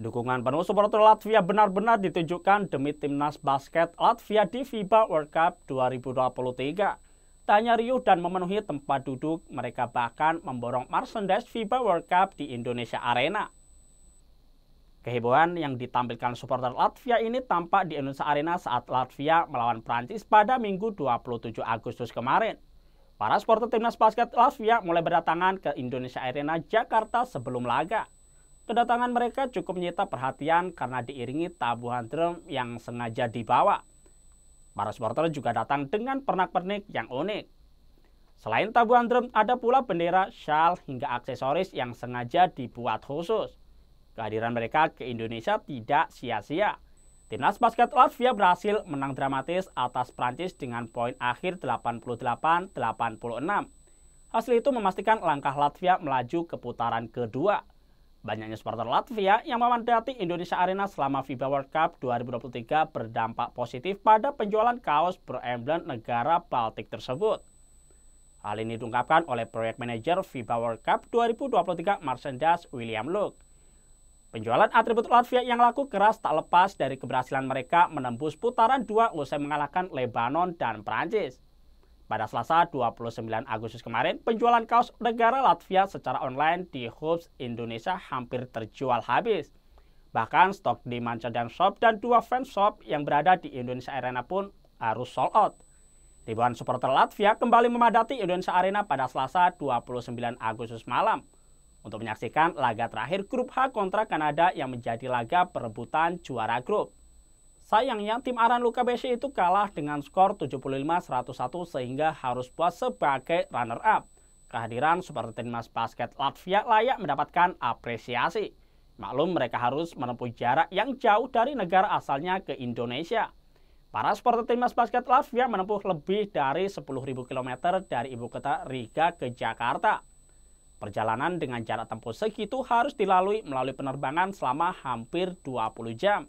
Dukungan penuh supporter Latvia benar-benar ditunjukkan demi timnas basket Latvia di FIBA World Cup 2023. Tanya riuh dan memenuhi tempat duduk, mereka bahkan memborong merchandise FIBA World Cup di Indonesia Arena. Kehebohan yang ditampilkan supporter Latvia ini tampak di Indonesia Arena saat Latvia melawan Prancis pada Minggu 27 Agustus kemarin. Para supporter timnas basket Latvia mulai berdatangan ke Indonesia Arena Jakarta sebelum laga. Kedatangan mereka cukup menyita perhatian karena diiringi tabuhan drum yang sengaja dibawa. Para supporter juga datang dengan pernak-pernik yang unik. Selain tabuhan drum, ada pula bendera, shawl, hingga aksesoris yang sengaja dibuat khusus. Kehadiran mereka ke Indonesia tidak sia-sia. Timnas basket Latvia berhasil menang dramatis atas Prancis dengan poin akhir 88-86. Hasil itu memastikan langkah Latvia melaju ke putaran kedua Banyaknya supporter Latvia yang memandati Indonesia Arena selama FIFA World Cup 2023 berdampak positif pada penjualan kaos beremblem negara Baltik tersebut. Hal ini diungkapkan oleh proyek manajer FIFA World Cup 2023 Marsendas William Luke. Penjualan atribut Latvia yang laku keras tak lepas dari keberhasilan mereka menembus putaran dua usai mengalahkan Lebanon dan Prancis. Pada Selasa 29 Agustus kemarin, penjualan kaos negara Latvia secara online di Hoops Indonesia hampir terjual habis. Bahkan stok di Mancadan Shop dan dua fan shop yang berada di Indonesia Arena pun harus sold out. Ribuan supporter Latvia kembali memadati Indonesia Arena pada Selasa 29 Agustus malam untuk menyaksikan laga terakhir grup H kontra Kanada yang menjadi laga perebutan juara grup. Sayangnya tim Aran Luka BC itu kalah dengan skor 75-101 sehingga harus puas sebagai runner-up. Kehadiran Super timnas basket Latvia layak mendapatkan apresiasi. Maklum mereka harus menempuh jarak yang jauh dari negara asalnya ke Indonesia. Para supporter timnas basket Latvia menempuh lebih dari 10.000 km dari ibu kota Riga ke Jakarta. Perjalanan dengan jarak tempuh segitu harus dilalui melalui penerbangan selama hampir 20 jam.